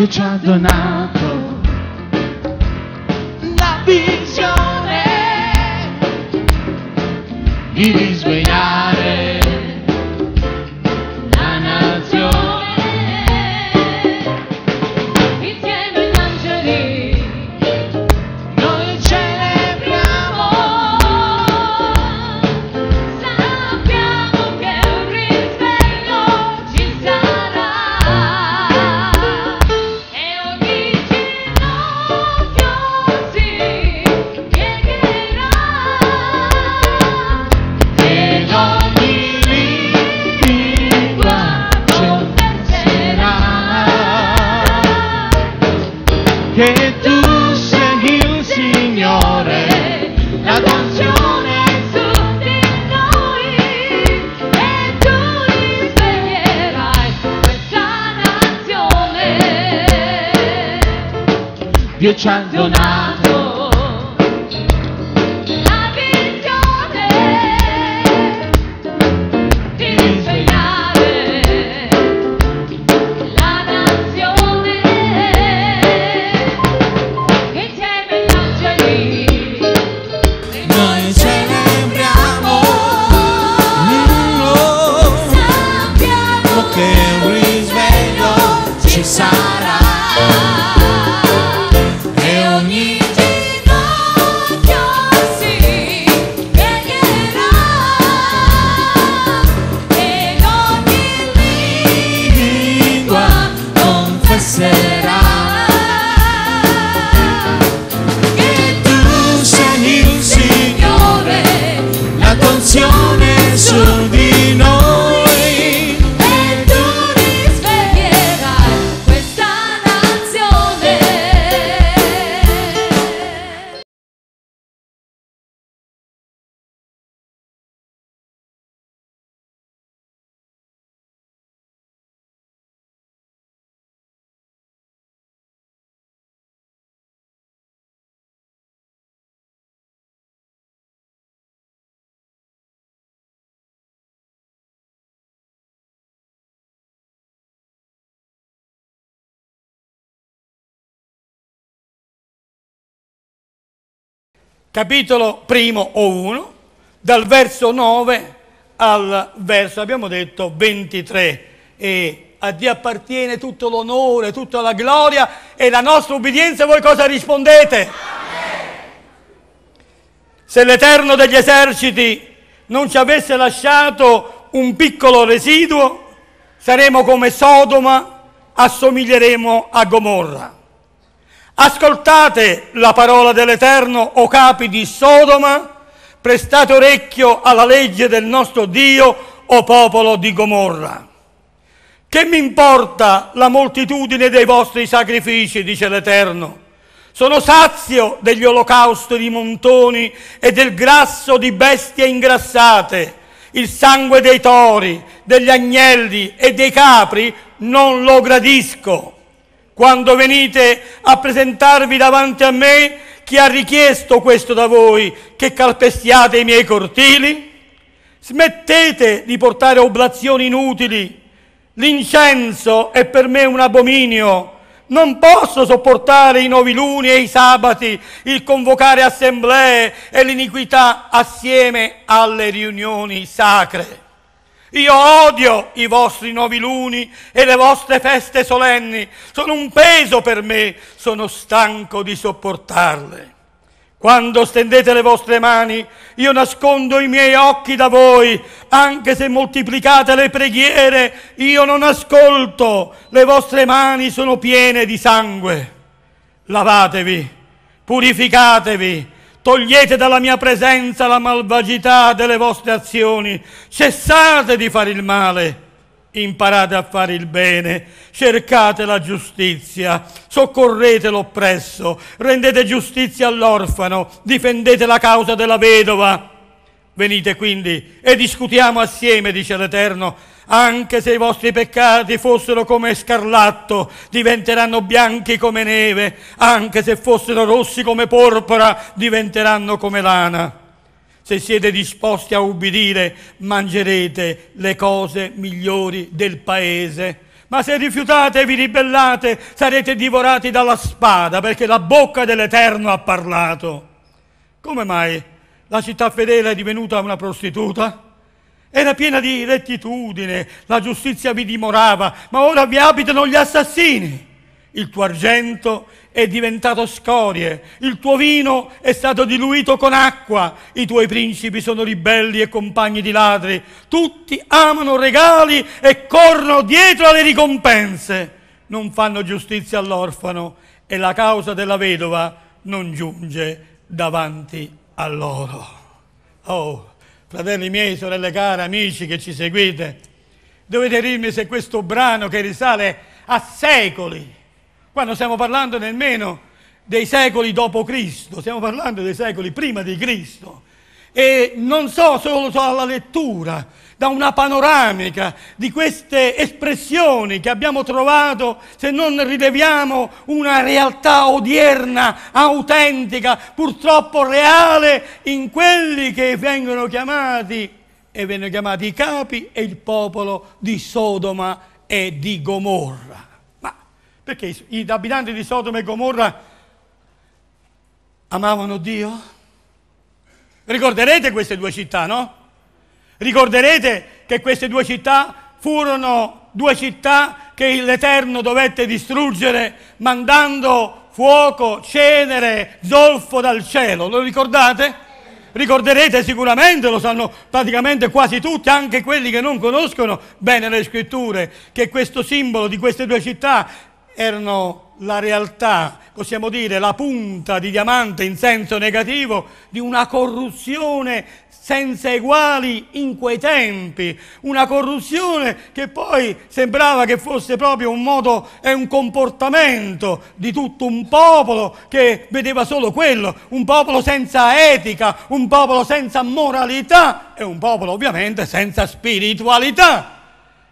che ci ha donato la visione di risvegliare. più ci hanno donato capitolo primo o 1, dal verso 9 al verso, abbiamo detto, 23. E a Dio appartiene tutto l'onore, tutta la gloria e la nostra ubbidienza. Voi cosa rispondete? Se l'Eterno degli eserciti non ci avesse lasciato un piccolo residuo, saremo come Sodoma, assomiglieremo a Gomorra. Ascoltate la parola dell'Eterno, o capi di Sodoma, prestate orecchio alla legge del nostro Dio, o popolo di Gomorra. Che mi importa la moltitudine dei vostri sacrifici, dice l'Eterno. Sono sazio degli olocausti di montoni e del grasso di bestie ingrassate. Il sangue dei tori, degli agnelli e dei capri non lo gradisco quando venite a presentarvi davanti a me, chi ha richiesto questo da voi, che calpestiate i miei cortili? Smettete di portare oblazioni inutili. L'incenso è per me un abominio. Non posso sopportare i noviluni e i sabati, il convocare assemblee e l'iniquità assieme alle riunioni sacre. Io odio i vostri luni e le vostre feste solenni, sono un peso per me, sono stanco di sopportarle. Quando stendete le vostre mani, io nascondo i miei occhi da voi, anche se moltiplicate le preghiere, io non ascolto, le vostre mani sono piene di sangue. Lavatevi, purificatevi, Togliete dalla mia presenza la malvagità delle vostre azioni, cessate di fare il male, imparate a fare il bene, cercate la giustizia, soccorrete l'oppresso, rendete giustizia all'orfano, difendete la causa della vedova. Venite quindi e discutiamo assieme, dice l'Eterno, anche se i vostri peccati fossero come scarlatto, diventeranno bianchi come neve, anche se fossero rossi come porpora, diventeranno come lana. Se siete disposti a ubbidire, mangerete le cose migliori del paese. Ma se rifiutate e vi ribellate, sarete divorati dalla spada, perché la bocca dell'Eterno ha parlato. Come mai la città fedele è divenuta una prostituta? Era piena di rettitudine, la giustizia vi dimorava, ma ora vi abitano gli assassini. Il tuo argento è diventato scorie, il tuo vino è stato diluito con acqua, i tuoi principi sono ribelli e compagni di ladri, tutti amano regali e corrono dietro alle ricompense, non fanno giustizia all'orfano e la causa della vedova non giunge davanti a loro. Oh fratelli miei, sorelle care, amici che ci seguite, dovete dirmi se questo brano che risale a secoli, qua non stiamo parlando nemmeno dei secoli dopo Cristo, stiamo parlando dei secoli prima di Cristo, e non so solo alla lettura, da una panoramica di queste espressioni che abbiamo trovato se non rileviamo una realtà odierna, autentica, purtroppo reale in quelli che vengono chiamati e vengono chiamati i capi e il popolo di Sodoma e di Gomorra. Ma perché gli abitanti di Sodoma e Gomorra amavano Dio? Ricorderete queste due città, no? Ricorderete che queste due città furono due città che l'Eterno dovette distruggere mandando fuoco, cenere, zolfo dal cielo. Lo ricordate? Ricorderete sicuramente, lo sanno praticamente quasi tutti, anche quelli che non conoscono bene le scritture, che questo simbolo di queste due città erano la realtà, possiamo dire, la punta di diamante in senso negativo di una corruzione senza eguali in quei tempi, una corruzione che poi sembrava che fosse proprio un modo e un comportamento di tutto un popolo che vedeva solo quello, un popolo senza etica, un popolo senza moralità e un popolo ovviamente senza spiritualità.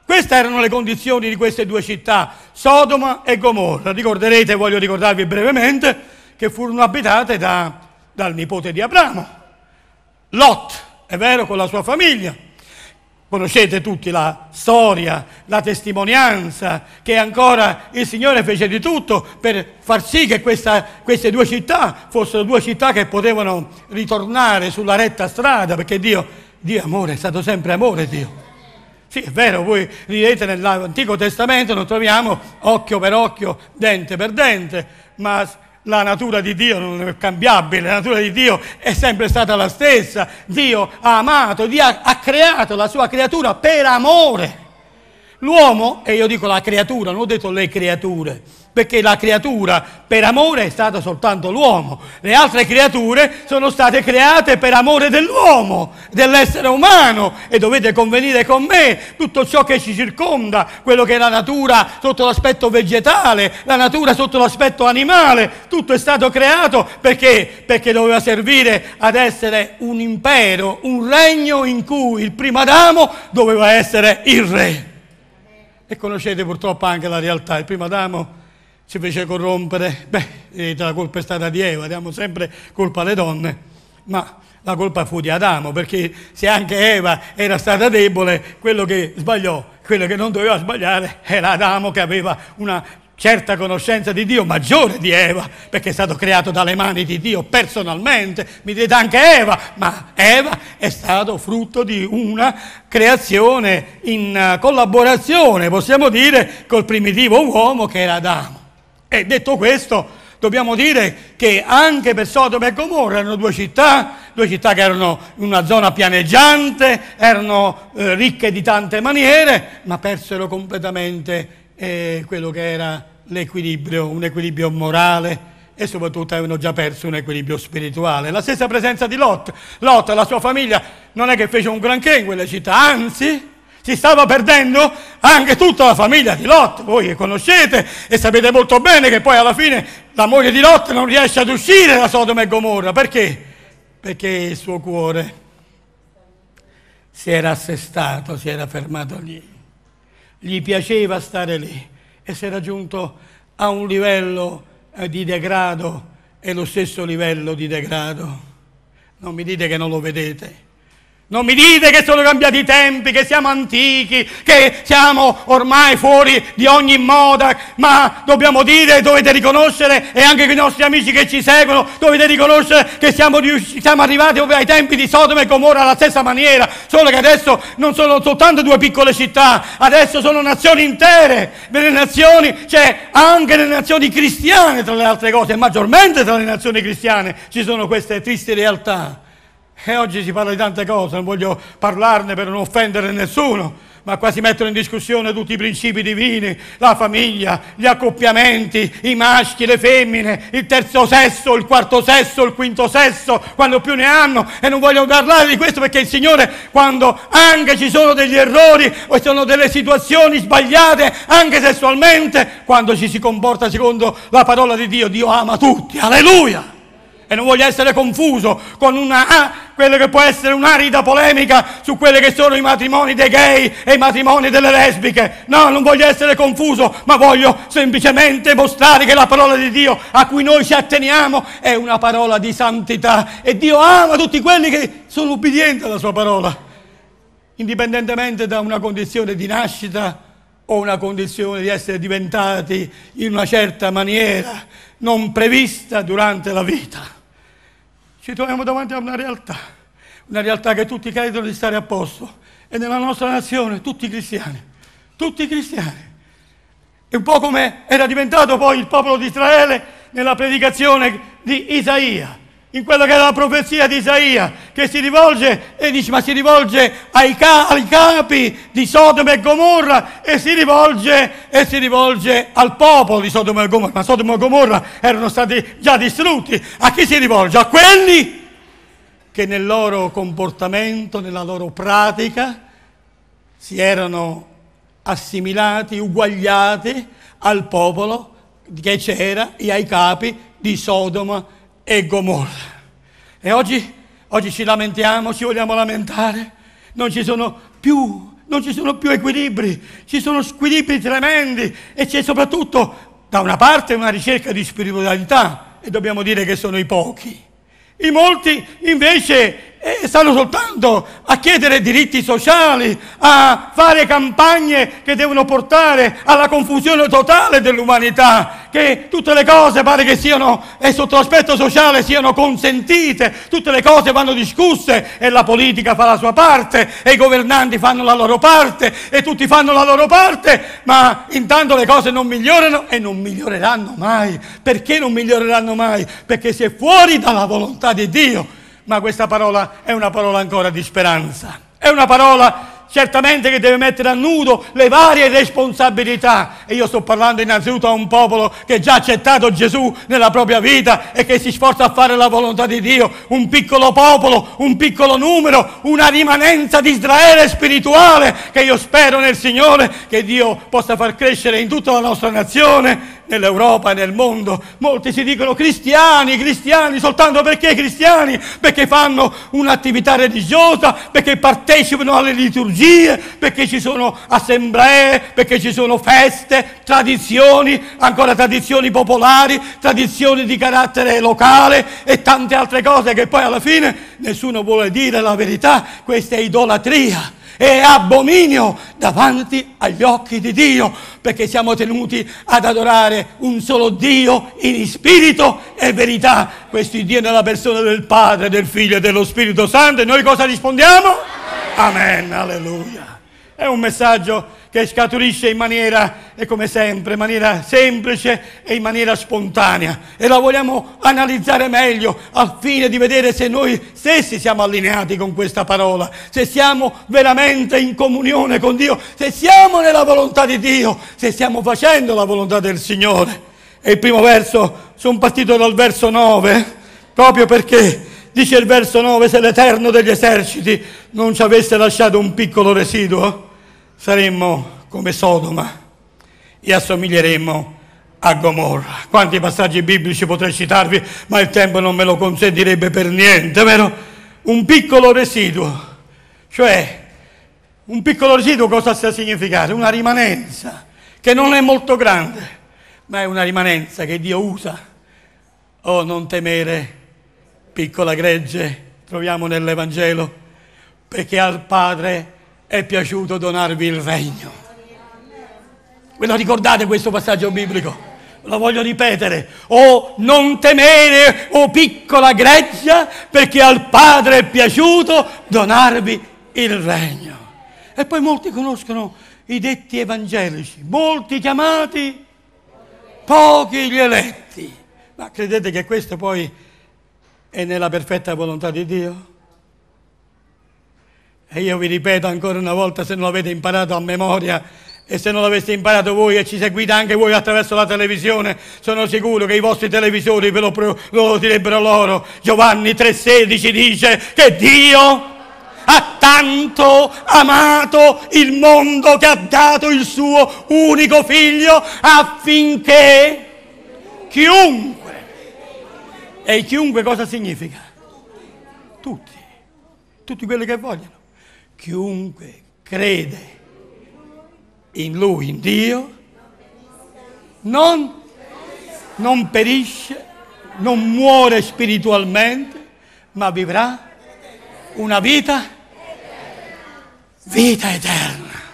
Queste erano le condizioni di queste due città, Sodoma e Gomorra. Ricorderete, voglio ricordarvi brevemente, che furono abitate da, dal nipote di Abramo, Lot è vero, con la sua famiglia. Conoscete tutti la storia, la testimonianza che ancora il Signore fece di tutto per far sì che questa, queste due città fossero due città che potevano ritornare sulla retta strada, perché Dio, Dio amore, è stato sempre amore Dio. Sì, è vero, voi ridete nell'Antico Testamento, non troviamo occhio per occhio, dente per dente, ma la natura di Dio non è cambiabile, la natura di Dio è sempre stata la stessa. Dio ha amato, Dio ha, creato la sua creatura per amore. L'uomo, e io dico la creatura, non ho detto le creature, perché la creatura per amore è stata soltanto l'uomo, le altre creature sono state create per amore dell'uomo, dell'essere umano e dovete convenire con me, tutto ciò che ci circonda, quello che è la natura sotto l'aspetto vegetale, la natura sotto l'aspetto animale, tutto è stato creato perché? Perché doveva servire ad essere un impero, un regno in cui il primo Adamo doveva essere il re. E conoscete purtroppo anche la realtà, il primo Adamo si fece corrompere, beh, la colpa è stata di Eva, diamo sempre colpa alle donne, ma la colpa fu di Adamo, perché se anche Eva era stata debole, quello che sbagliò, quello che non doveva sbagliare, era Adamo che aveva una certa conoscenza di Dio maggiore di Eva, perché è stato creato dalle mani di Dio personalmente, mi dite anche Eva, ma Eva è stato frutto di una creazione in collaborazione, possiamo dire, col primitivo uomo che era Adamo. E detto questo, dobbiamo dire che anche per Sodoma e Gomorra erano due città, due città che erano in una zona pianeggiante, erano eh, ricche di tante maniere, ma persero completamente eh, quello che era l'equilibrio, un equilibrio morale e soprattutto avevano già perso un equilibrio spirituale. La stessa presenza di Lot, Lot e la sua famiglia non è che fece un granché in quelle città, anzi si stava perdendo anche tutta la famiglia di Lot, voi che conoscete e sapete molto bene che poi alla fine la moglie di Lot non riesce ad uscire da Sodoma e Gomorra, perché? Perché il suo cuore si era assestato, si era fermato lì. Gli piaceva stare lì e si era giunto a un livello eh, di degrado, e lo stesso livello di degrado. Non mi dite che non lo vedete non mi dite che sono cambiati i tempi, che siamo antichi, che siamo ormai fuori di ogni moda, ma dobbiamo dire, dovete riconoscere, e anche i nostri amici che ci seguono, dovete riconoscere che siamo, siamo arrivati ai tempi di Sodoma e Gomorra alla stessa maniera, solo che adesso non sono soltanto due piccole città, adesso sono nazioni intere, nelle nazioni, cioè anche nelle nazioni cristiane tra le altre cose, e maggiormente tra le nazioni cristiane ci sono queste tristi realtà. E oggi si parla di tante cose, non voglio parlarne per non offendere nessuno, ma qua si mettono in discussione tutti i principi divini, la famiglia, gli accoppiamenti, i maschi, le femmine, il terzo sesso, il quarto sesso, il quinto sesso, quando più ne hanno. E non voglio parlare di questo perché il Signore, quando anche ci sono degli errori o ci sono delle situazioni sbagliate, anche sessualmente, quando ci si comporta secondo la parola di Dio, Dio ama tutti. Alleluia! e non voglio essere confuso con una, ah, quella che può essere un'arida polemica su quelli che sono i matrimoni dei gay e i matrimoni delle lesbiche. No, non voglio essere confuso, ma voglio semplicemente mostrare che la parola di Dio a cui noi ci atteniamo è una parola di santità e Dio ama tutti quelli che sono ubbidienti alla sua parola, indipendentemente da una condizione di nascita o una condizione di essere diventati in una certa maniera non prevista durante la vita ci troviamo davanti a una realtà, una realtà che tutti credono di stare a posto e nella nostra nazione tutti cristiani, tutti cristiani. È un po' come era diventato poi il popolo di Israele nella predicazione di Isaia in quella che era la profezia di Isaia, che si rivolge e dice, ma si rivolge ai, ca- ai capi di Sodoma e Gomorra e si, rivolge, e si rivolge al popolo di Sodoma e Gomorra, ma Sodoma e Gomorra erano stati già distrutti. A chi si rivolge? A quelli che nel loro comportamento, nella loro pratica, si erano assimilati, uguagliati al popolo che c'era e ai capi di Sodoma e Gomorra e Gomorra. E oggi, oggi ci lamentiamo, ci vogliamo lamentare, non ci sono più, non ci sono più equilibri, ci sono squilibri tremendi e c'è soprattutto da una parte una ricerca di spiritualità e dobbiamo dire che sono i pochi. I molti invece eh, stanno soltanto a chiedere diritti sociali, a fare campagne che devono portare alla confusione totale dell'umanità, che tutte le cose pare che siano, e sotto l'aspetto sociale siano consentite, tutte le cose vanno discusse e la politica fa la sua parte e i governanti fanno la loro parte e tutti fanno la loro parte, ma intanto le cose non migliorano e non miglioreranno mai. Perché non miglioreranno mai? Perché si è fuori dalla volontà di Dio ma questa parola è una parola ancora di speranza. È una parola certamente che deve mettere a nudo le varie responsabilità. E io sto parlando innanzitutto a un popolo che già ha accettato Gesù nella propria vita e che si sforza a fare la volontà di Dio. Un piccolo popolo, un piccolo numero, una rimanenza di Israele spirituale che io spero nel Signore che Dio possa far crescere in tutta la nostra nazione nell'Europa e nel mondo molti si dicono cristiani, cristiani soltanto perché cristiani, perché fanno un'attività religiosa, perché partecipano alle liturgie, perché ci sono assemblee, perché ci sono feste, tradizioni, ancora tradizioni popolari, tradizioni di carattere locale e tante altre cose che poi alla fine nessuno vuole dire la verità, questa è idolatria è abominio davanti agli occhi di Dio, perché siamo tenuti ad adorare un solo Dio in spirito e verità. Questo Dio è nella persona del Padre, del Figlio e dello Spirito Santo. E noi cosa rispondiamo? Amen, Amen alleluia. È un messaggio che scaturisce in maniera, e come sempre, in maniera semplice e in maniera spontanea. E la vogliamo analizzare meglio al fine di vedere se noi stessi siamo allineati con questa parola, se siamo veramente in comunione con Dio, se siamo nella volontà di Dio, se stiamo facendo la volontà del Signore. E il primo verso, sono partito dal verso 9, proprio perché dice il verso 9, se l'Eterno degli eserciti non ci avesse lasciato un piccolo residuo saremmo come Sodoma e assomiglieremmo a Gomorra. Quanti passaggi biblici potrei citarvi, ma il tempo non me lo consentirebbe per niente, vero? Un piccolo residuo, cioè un piccolo residuo cosa sta a significare? Una rimanenza che non è molto grande, ma è una rimanenza che Dio usa. Oh, non temere, piccola gregge, troviamo nell'Evangelo, perché al Padre è piaciuto donarvi il regno. Ve lo ricordate questo passaggio biblico? Lo voglio ripetere. O non temere, o piccola greggia, perché al Padre è piaciuto donarvi il regno. E poi molti conoscono i detti evangelici, molti chiamati, pochi gli eletti. Ma credete che questo poi è nella perfetta volontà di Dio? E io vi ripeto ancora una volta, se non l'avete imparato a memoria e se non l'aveste imparato voi e ci seguite anche voi attraverso la televisione, sono sicuro che i vostri televisori ve lo, lo direbbero loro. Giovanni 3,16 dice che Dio ha tanto amato il mondo che ha dato il suo unico figlio affinché chiunque. E chiunque cosa significa? Tutti, tutti quelli che vogliono. Chiunque crede in Lui, in Dio, non, non perisce, non muore spiritualmente, ma vivrà una vita, vita eterna.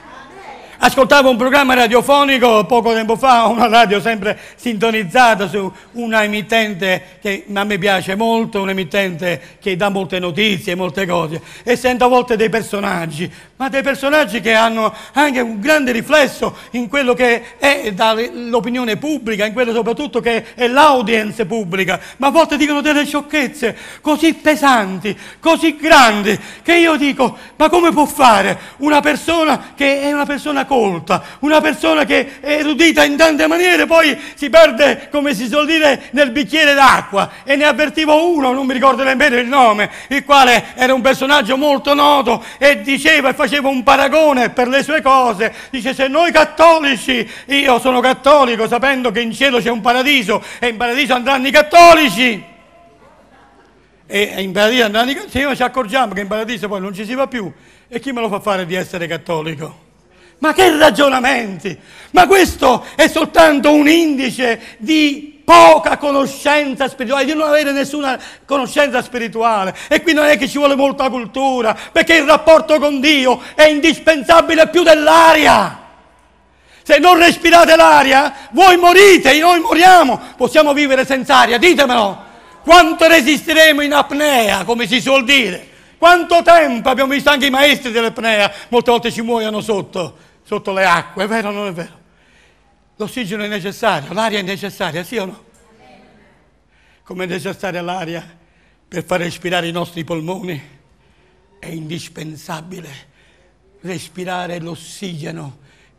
Ascoltavo un programma radiofonico poco tempo fa, una radio sempre sintonizzata su una emittente che a me piace molto, un'emittente che dà molte notizie, molte cose, e sento a volte dei personaggi, ma dei personaggi che hanno anche un grande riflesso in quello che è l'opinione pubblica, in quello soprattutto che è l'audience pubblica, ma a volte dicono delle sciocchezze così pesanti, così grandi, che io dico, ma come può fare una persona che è una persona ascolta, una persona che è erudita in tante maniere, poi si perde, come si suol dire, nel bicchiere d'acqua. E ne avvertivo uno, non mi ricordo nemmeno il nome, il quale era un personaggio molto noto e diceva e faceva un paragone per le sue cose. Dice, se noi cattolici, io sono cattolico sapendo che in cielo c'è un paradiso e in paradiso andranno i cattolici e in paradiso andranno i cattolici, cattolico ci accorgiamo che in paradiso poi non ci si va più e chi me lo fa fare di essere cattolico? Ma che ragionamenti! Ma questo è soltanto un indice di poca conoscenza spirituale, di non avere nessuna conoscenza spirituale. E qui non è che ci vuole molta cultura, perché il rapporto con Dio è indispensabile più dell'aria. Se non respirate l'aria, voi morite, noi moriamo. Possiamo vivere senza aria, ditemelo. Quanto resisteremo in apnea, come si suol dire? Quanto tempo abbiamo visto anche i maestri dell'apnea, molte volte ci muoiono sotto, sotto le acque, è vero o non è vero? L'ossigeno è necessario, l'aria è necessaria, sì o no? Come è necessaria l'aria per far respirare i nostri polmoni? È indispensabile respirare l'ossigeno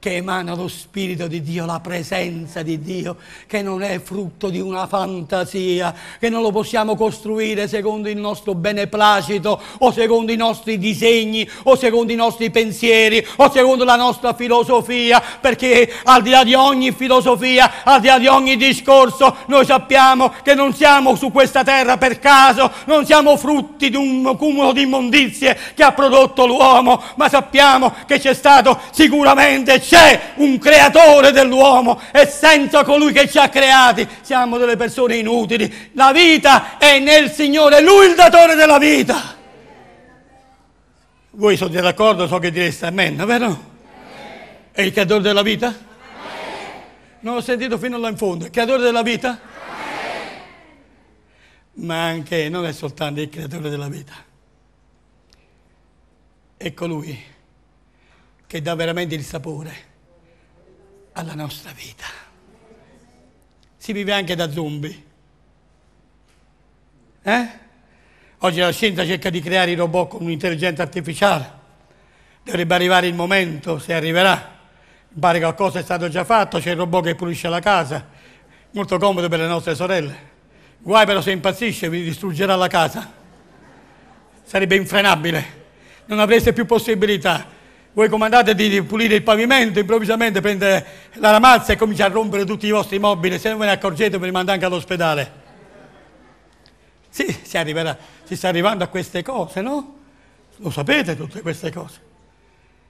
che emana lo Spirito di Dio, la presenza di Dio, che non è frutto di una fantasia, che non lo possiamo costruire secondo il nostro beneplacito o secondo i nostri disegni o secondo i nostri pensieri o secondo la nostra filosofia, perché al di là di ogni filosofia, al di là di ogni discorso, noi sappiamo che non siamo su questa terra per caso, non siamo frutti di un cumulo di immondizie che ha prodotto l'uomo, ma sappiamo che c'è stato sicuramente C'è c'è un creatore dell'uomo e senza colui che ci ha creati siamo delle persone inutili. La vita è nel Signore, Lui il datore della vita. Voi siete d'accordo? So che direste amen, vero? È il creatore della vita? Non ho sentito fino là in fondo. Il creatore della vita? Ma anche non è soltanto il creatore della vita. È colui ecco che dà veramente il sapore alla nostra vita. Si vive anche da zombie. Eh? Oggi la scienza cerca di creare i robot con un'intelligenza artificiale. Dovrebbe arrivare il momento, se arriverà. Mi pare qualcosa è stato già fatto, c'è il robot che pulisce la casa, molto comodo per le nostre sorelle. Guai però se impazzisce, vi distruggerà la casa. Sarebbe infrenabile. Non avreste più possibilità voi comandate di pulire il pavimento, improvvisamente prende la ramazza e comincia a rompere tutti i vostri mobili, se non ve ne accorgete ve li manda anche all'ospedale. Sì, si, arriverà, si sta arrivando a queste cose, no? Lo sapete tutte queste cose.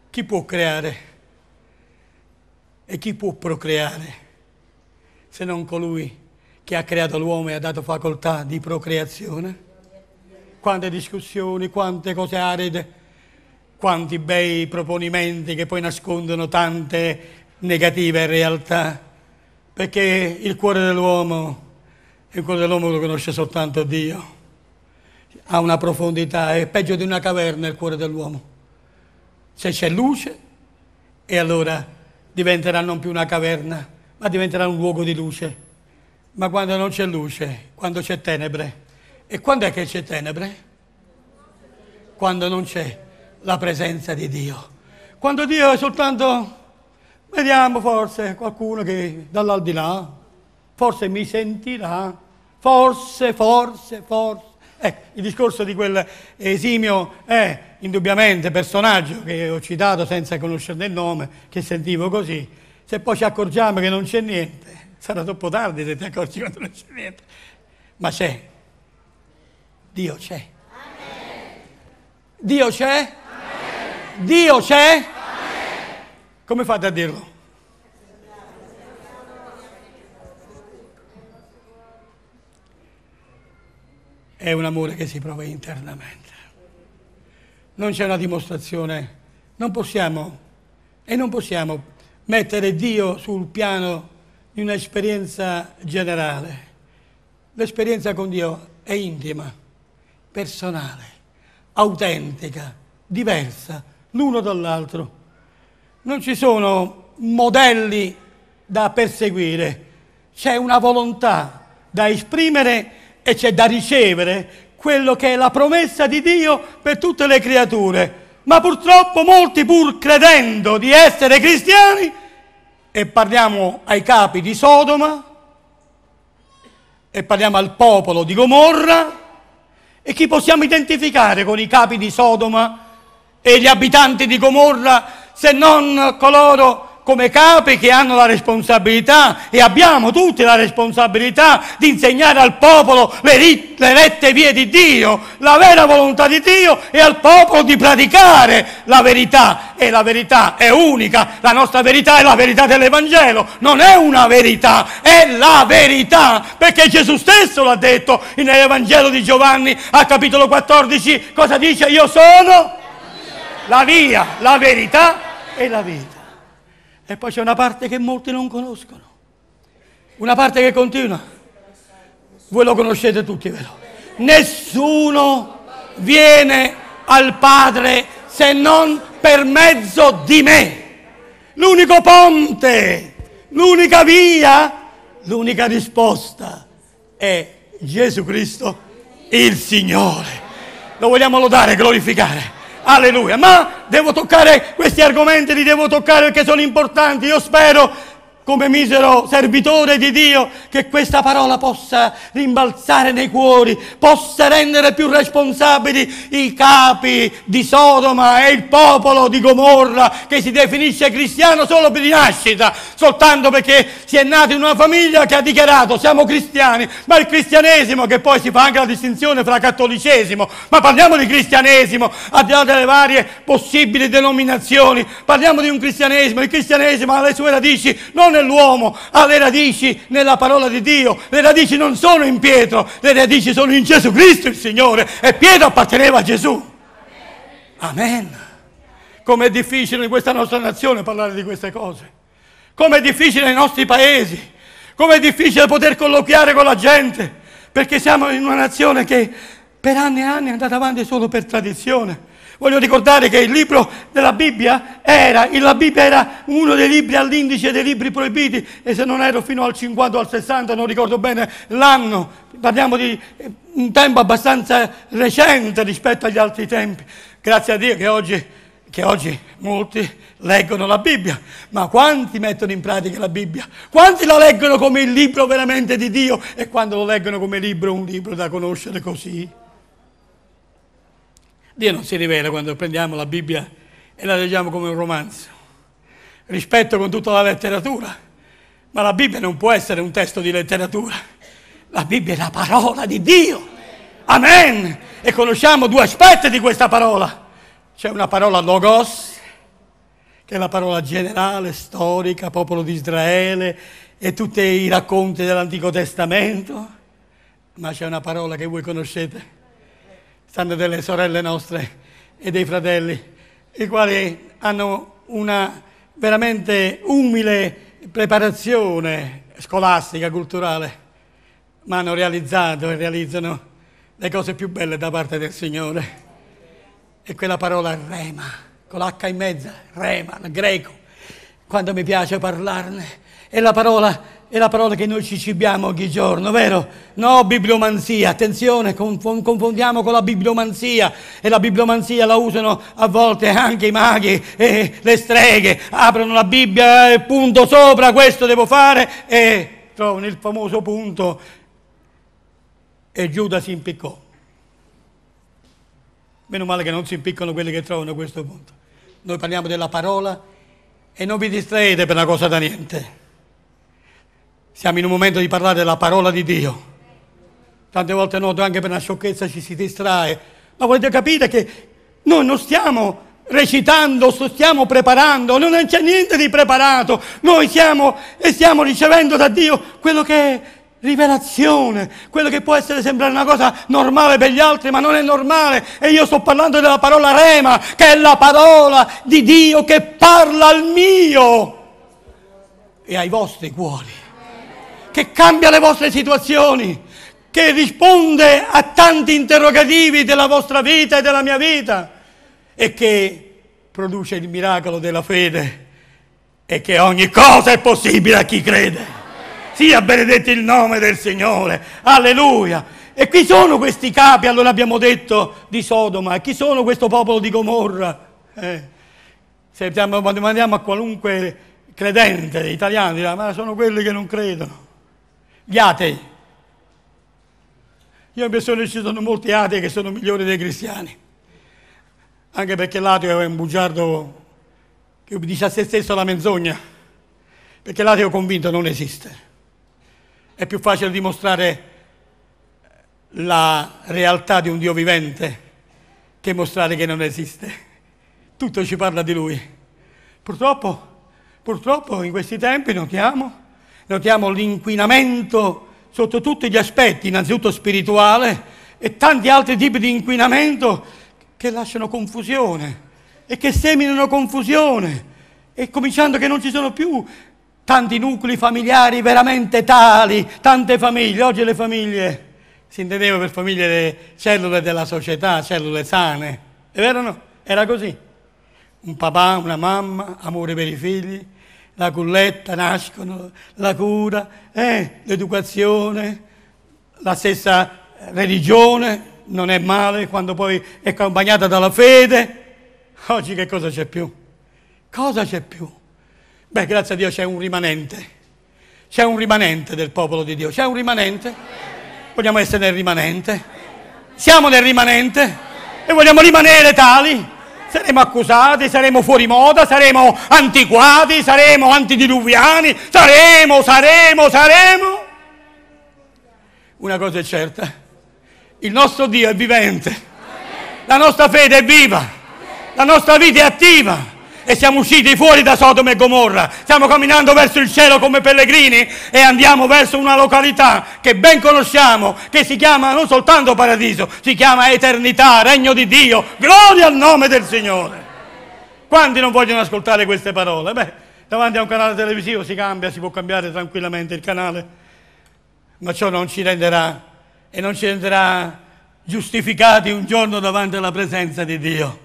Chi può creare e chi può procreare se non colui che ha creato l'uomo e ha dato facoltà di procreazione? Quante discussioni, quante cose aride quanti bei proponimenti che poi nascondono tante negative realtà, perché il cuore dell'uomo, il cuore dell'uomo lo conosce soltanto Dio, ha una profondità, è peggio di una caverna il cuore dell'uomo. Se c'è luce, e allora diventerà non più una caverna, ma diventerà un luogo di luce. Ma quando non c'è luce, quando c'è tenebre, e quando è che c'è tenebre? Quando non c'è la presenza di Dio. Quando Dio è soltanto, vediamo forse qualcuno che dall'aldilà, forse mi sentirà, forse, forse, forse. Ecco, il discorso di quel esimio è indubbiamente personaggio che ho citato senza conoscerne il nome, che sentivo così. Se poi ci accorgiamo che non c'è niente, sarà troppo tardi se ti accorgi quando non c'è niente. Ma c'è. Dio c'è. Amen. Dio c'è. Dio c'è? Come fate a dirlo? È un amore che si prova internamente. Non c'è una dimostrazione. Non possiamo e non possiamo mettere Dio sul piano di un'esperienza generale. L'esperienza con Dio è intima, personale, autentica, diversa, l'uno dall'altro. Non ci sono modelli da perseguire, c'è una volontà da esprimere e c'è da ricevere quello che è la promessa di Dio per tutte le creature. Ma purtroppo molti pur credendo di essere cristiani, e parliamo ai capi di Sodoma, e parliamo al popolo di Gomorra, e chi possiamo identificare con i capi di Sodoma e gli abitanti di Gomorra se non coloro come capi che hanno la responsabilità e abbiamo tutti la responsabilità di insegnare al popolo le, rit- le rette vie di Dio, la vera volontà di Dio e al popolo di praticare la verità e la verità è unica, la nostra verità è la verità dell'Evangelo, non è una verità, è la verità, perché Gesù stesso l'ha detto nell'Evangelo di Giovanni a capitolo 14, cosa dice? Io sono la via, la verità e la vita. E poi c'è una parte che molti non conoscono, una parte che continua. Voi lo conoscete tutti, vero? Nessuno viene al Padre se non per mezzo di me. L'unico ponte, l'unica via, l'unica risposta è Gesù Cristo, il Signore. Lo vogliamo lodare, glorificare. Alleluia. Ma devo toccare questi argomenti, li devo toccare perché sono importanti. Io spero come misero servitore di Dio, che questa parola possa rimbalzare nei cuori, possa rendere più responsabili i capi di Sodoma e il popolo di Gomorra che si definisce cristiano solo per nascita, soltanto perché si è nato in una famiglia che ha dichiarato siamo cristiani, ma il cristianesimo, che poi si fa anche la distinzione fra cattolicesimo, ma parliamo di cristianesimo, al di là delle varie possibili denominazioni, parliamo di un cristianesimo, il cristianesimo ha le sue radici non nell'uomo, ha le radici nella parola di Dio. Le radici non sono in Pietro, le radici sono in Gesù Cristo il Signore e Pietro apparteneva a Gesù. Amen. Com'è difficile in questa nostra nazione parlare di queste cose. Com'è difficile nei nostri paesi. Com'è difficile poter colloquiare con la gente. Perché siamo in una nazione che per anni e anni è andata avanti solo per tradizione Voglio ricordare che il libro della Bibbia era, la Bibbia era uno dei libri all'indice dei libri proibiti e se non ero fino al 50 o al 60, non ricordo bene l'anno, parliamo di eh, un tempo abbastanza recente rispetto agli altri tempi. Grazie a Dio che oggi, che oggi molti leggono la Bibbia, ma quanti mettono in pratica la Bibbia? Quanti la leggono come il libro veramente di Dio e quando lo leggono come libro, un libro da conoscere così? Dio non si rivela quando prendiamo la Bibbia e la leggiamo come un romanzo. Rispetto con tutta la letteratura, ma la Bibbia non può essere un testo di letteratura. La Bibbia è la parola di Dio. Amen. E conosciamo due aspetti di questa parola. C'è una parola logos, che è la parola generale, storica, popolo di Israele e tutti i racconti dell'Antico Testamento, ma c'è una parola che voi conoscete tante delle sorelle nostre e dei fratelli, i quali hanno una veramente umile preparazione scolastica, culturale, ma hanno realizzato e realizzano le cose più belle da parte del Signore. E quella parola rema, con l'H in mezzo, rema, il greco, quando mi piace parlarne, è la parola è la parola che noi ci cibiamo ogni giorno, vero? No, bibliomanzia, attenzione, confondiamo con la bibliomanzia e la bibliomanzia la usano a volte anche i maghi e le streghe, aprono la Bibbia e punto sopra, questo devo fare e trovano il famoso punto e Giuda si impiccò. Meno male che non si impiccano quelli che trovano questo punto. Noi parliamo della parola e non vi distraete per una cosa da niente. Siamo in un momento di parlare della parola di Dio. Tante volte noto anche per una sciocchezza ci si distrae, ma volete capire che noi non stiamo recitando, stiamo preparando, non c'è niente di preparato, noi siamo e stiamo ricevendo da Dio quello che è rivelazione, quello che può essere sembrare una cosa normale per gli altri, ma non è normale. E io sto parlando della parola rema, che è la parola di Dio che parla al mio e ai vostri cuori che cambia le vostre situazioni, che risponde a tanti interrogativi della vostra vita e della mia vita e che produce il miracolo della fede e che ogni cosa è possibile a chi crede. Sia benedetto il nome del Signore. Alleluia. E chi sono questi capi, allora abbiamo detto, di Sodoma? E chi sono questo popolo di Gomorra? Eh, se andiamo, a qualunque credente italiano, dirà, ma sono quelli che non credono gli atei. Io ho l'impressione che ci sono molti atei che sono migliori dei cristiani, anche perché l'ateo è un bugiardo che dice a se stesso la menzogna, perché l'ateo convinto non esiste. È più facile dimostrare la realtà di un Dio vivente che mostrare che non esiste. Tutto ci parla di lui. Purtroppo, purtroppo in questi tempi notiamo Notiamo l'inquinamento sotto tutti gli aspetti, innanzitutto spirituale, e tanti altri tipi di inquinamento che lasciano confusione e che seminano confusione, e cominciando che non ci sono più tanti nuclei familiari veramente tali, tante famiglie, oggi le famiglie, si intendeva per famiglie le cellule della società, cellule sane, è vero o no? Era così, un papà, una mamma, amore per i figli, la colletta nascono, la cura, eh, l'educazione, la stessa religione, non è male quando poi è accompagnata dalla fede. Oggi che cosa c'è più? Cosa c'è più? Beh, grazie a Dio c'è un rimanente. C'è un rimanente del popolo di Dio. C'è un rimanente? Vogliamo essere nel rimanente? Siamo nel rimanente? E vogliamo rimanere tali? saremo accusati, saremo fuori moda, saremo antiquati, saremo antidiluviani, saremo, saremo, saremo. Una cosa è certa, il nostro Dio è vivente, la nostra fede è viva, la nostra vita è attiva e siamo usciti fuori da Sodoma e Gomorra, stiamo camminando verso il cielo come pellegrini e andiamo verso una località che ben conosciamo, che si chiama non soltanto paradiso, si chiama eternità, regno di Dio, gloria al nome del Signore. Quanti non vogliono ascoltare queste parole? Beh, davanti a un canale televisivo si cambia, si può cambiare tranquillamente il canale, ma ciò non ci renderà e non ci renderà giustificati un giorno davanti alla presenza di Dio.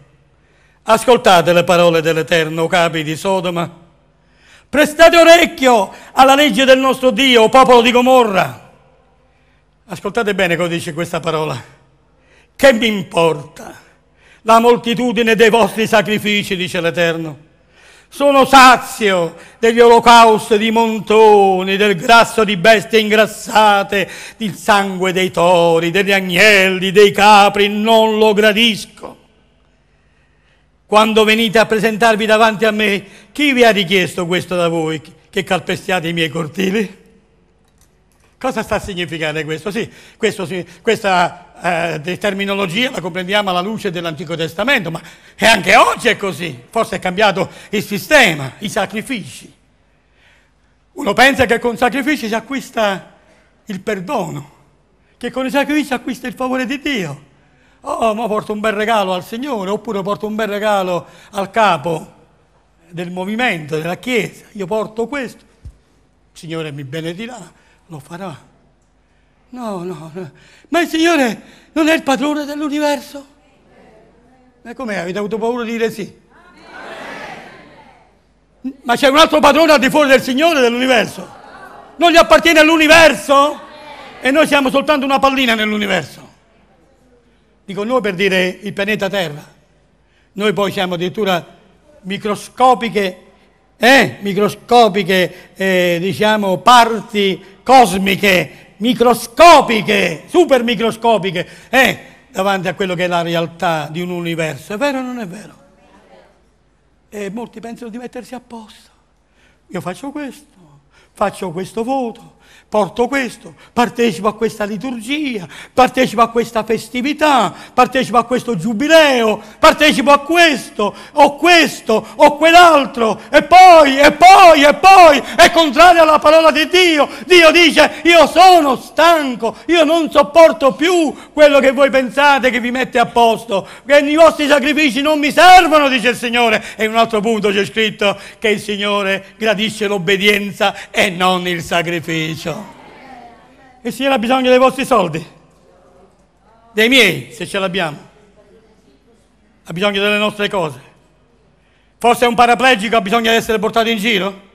Ascoltate le parole dell'Eterno, capi di Sodoma. Prestate orecchio alla legge del nostro Dio, popolo di Gomorra. Ascoltate bene cosa dice questa parola. Che mi importa la moltitudine dei vostri sacrifici, dice l'Eterno. Sono sazio degli olocausti di montoni, del grasso di bestie ingrassate, del sangue dei tori, degli agnelli, dei capri, non lo gradisco quando venite a presentarvi davanti a me, chi vi ha richiesto questo da voi, che calpestiate i miei cortili? Cosa sta a significare questo? Sì, questo, questa eh, terminologia la comprendiamo alla luce dell'Antico Testamento, ma anche oggi è così. Forse è cambiato il sistema, i sacrifici. Uno pensa che con sacrifici si acquista il perdono, che con i sacrifici si acquista il favore di Dio oh, ma porto un bel regalo al Signore, oppure porto un bel regalo al capo del movimento, della Chiesa, io porto questo, il Signore mi benedirà, lo farà. No, no, no. ma il Signore non è il padrone dell'universo? E com'è? avete avuto paura di dire sì? Ma c'è un altro padrone al di fuori del Signore dell'universo? Non gli appartiene all'universo? E noi siamo soltanto una pallina nell'universo. Dico noi per dire il pianeta Terra. Noi poi siamo addirittura microscopiche, eh, microscopiche eh, diciamo, parti cosmiche, microscopiche, super microscopiche, eh, davanti a quello che è la realtà di un universo. È vero o non è vero? E molti pensano di mettersi a posto. Io faccio questo, faccio questo voto, porto questo, partecipo a questa liturgia, partecipo a questa festività, partecipo a questo giubileo, partecipo a questo, o questo, o quell'altro, e poi, e poi, e poi, è contrario alla parola di Dio. Dio dice, io sono stanco, io non sopporto più quello che voi pensate che vi mette a posto, che i vostri sacrifici non mi servono, dice il Signore. E in un altro punto c'è scritto che il Signore gradisce l'obbedienza e non il sacrificio diciamo. Il Signore ha bisogno dei vostri soldi, dei miei se ce l'abbiamo, ha bisogno delle nostre cose. Forse è un paraplegico ha bisogno di essere portato in giro?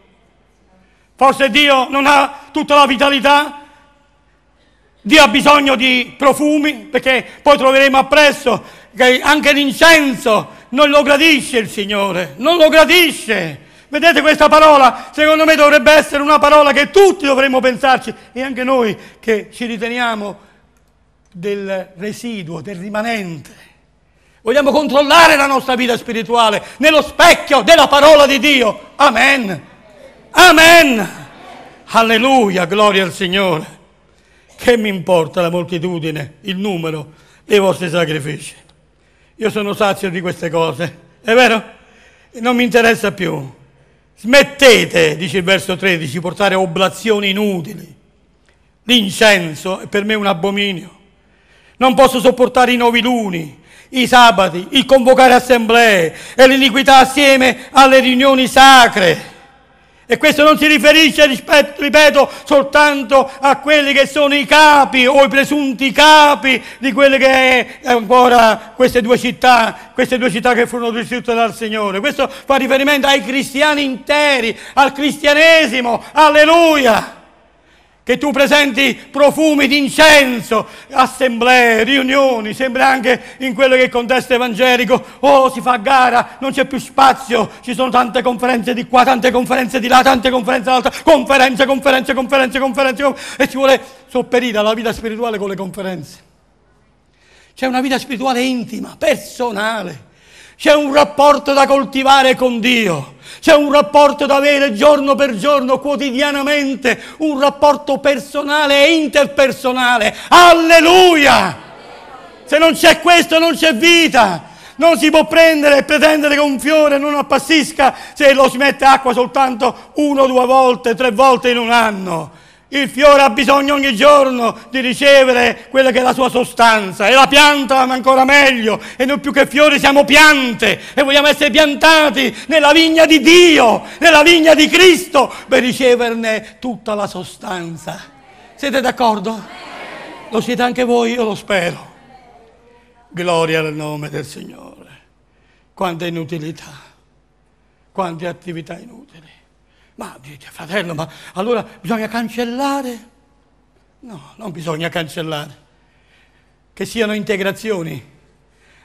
Forse Dio non ha tutta la vitalità? Dio ha bisogno di profumi perché poi troveremo appresso che anche l'incenso non lo gradisce il Signore, non lo gradisce. Vedete questa parola? Secondo me dovrebbe essere una parola che tutti dovremmo pensarci e anche noi che ci riteniamo del residuo, del rimanente. Vogliamo controllare la nostra vita spirituale nello specchio della parola di Dio. Amen. Amen. Alleluia, gloria al Signore. Che mi importa la moltitudine, il numero dei vostri sacrifici? Io sono sazio di queste cose, è vero? non mi interessa più. Smettete, dice il verso 13, di portare oblazioni inutili. L'incenso è per me un abominio. Non posso sopportare i luni, i sabati, il convocare assemblee e l'iniquità assieme alle riunioni sacre. E questo non si riferisce, rispetto, ripeto, soltanto a quelli che sono i capi o i presunti capi di quelle che è ancora queste due città, queste due città che furono distrutte dal Signore. Questo fa riferimento ai cristiani interi, al cristianesimo, alleluia! che tu presenti profumi di incenso, assemblee, riunioni, sembra anche in quello che è il contesto evangelico, oh si fa gara, non c'è più spazio, ci sono tante conferenze di qua, tante conferenze di là, tante conferenze dall'altra, conferenze, conferenze, conferenze, conferenze, e ci vuole sopperire alla vita spirituale con le conferenze. C'è una vita spirituale intima, personale, c'è un rapporto da coltivare con Dio, c'è un rapporto da avere giorno per giorno, quotidianamente, un rapporto personale e interpersonale. Alleluia! Se non c'è questo non c'è vita. Non si può prendere e pretendere che un fiore non appassisca se lo si mette acqua soltanto una due volte, tre volte in un anno. Il fiore ha bisogno ogni giorno di ricevere quella che è la sua sostanza e la pianta ancora meglio. E noi più che fiori siamo piante e vogliamo essere piantati nella vigna di Dio, nella vigna di Cristo per riceverne tutta la sostanza. Siete d'accordo? Lo siete anche voi, io lo spero. Gloria al nome del Signore. Quanta inutilità, quante attività inutili. Ma dite, fratello, ma allora bisogna cancellare? No, non bisogna cancellare. Che siano integrazioni,